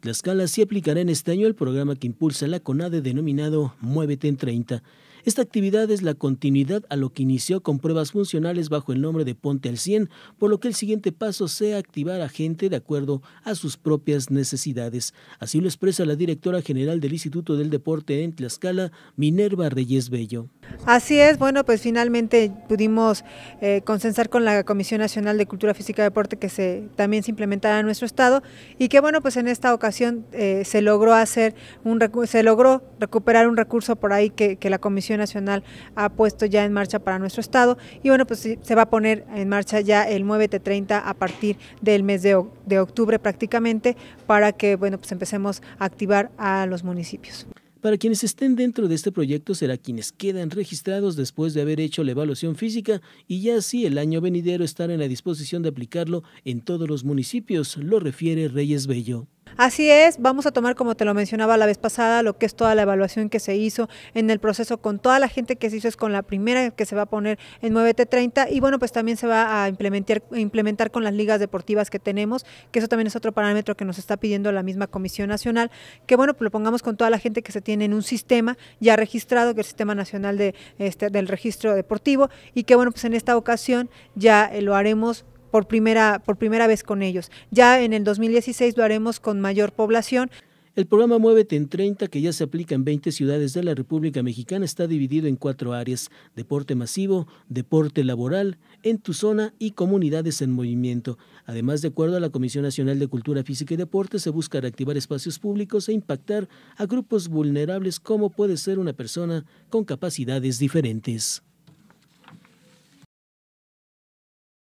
Tlaxcala sí aplicará en este año el programa que impulsa la CONADE denominado Muévete en 30, esta actividad es la continuidad a lo que inició con pruebas funcionales bajo el nombre de Ponte al 100, por lo que el siguiente paso sea activar a gente de acuerdo a sus propias necesidades. Así lo expresa la directora general del Instituto del Deporte en Tlaxcala, Minerva Reyes Bello. Así es, bueno, pues finalmente pudimos eh, consensar con la Comisión Nacional de Cultura Física y Deporte que se, también se implementará en nuestro estado y que bueno, pues en esta ocasión eh, se logró hacer un se logró recuperar un recurso por ahí que la Comisión Nacional ha puesto ya en marcha para nuestro estado y bueno, pues se va a poner en marcha ya el 9 30 a partir del mes de, octubre prácticamente para que bueno, pues empecemos a activar a los municipios. Para quienes estén dentro de este proyecto será quienes quedan registrados después de haber hecho la evaluación física y ya así el año venidero estar en la disposición de aplicarlo en todos los municipios, lo refiere Reyes Bello. Así es, vamos a tomar, como te lo mencionaba la vez pasada, lo que es toda la evaluación que se hizo en el proceso con toda la gente que se hizo, es con la primera que se va a poner en 9T30 y bueno, pues también se va a implementar, implementar con las ligas deportivas que tenemos, que eso también es otro parámetro que nos está pidiendo la misma Comisión Nacional, que bueno, pues lo pongamos con toda la gente que se tiene en un sistema ya registrado, que es el Sistema Nacional de, este, del Registro Deportivo, y que bueno, pues en esta ocasión ya eh, lo haremos por primera, vez con ellos. Ya en el 2016 lo haremos con mayor población. El programa Muévete en 30, que ya se aplica en 20 ciudades de la República Mexicana, está dividido en cuatro áreas, deporte masivo, deporte laboral, en tu zona y comunidades en movimiento. Además, de acuerdo a la Comisión Nacional de Cultura Física y Deporte, se busca reactivar espacios públicos e impactar a grupos vulnerables como puede ser una persona con capacidades diferentes.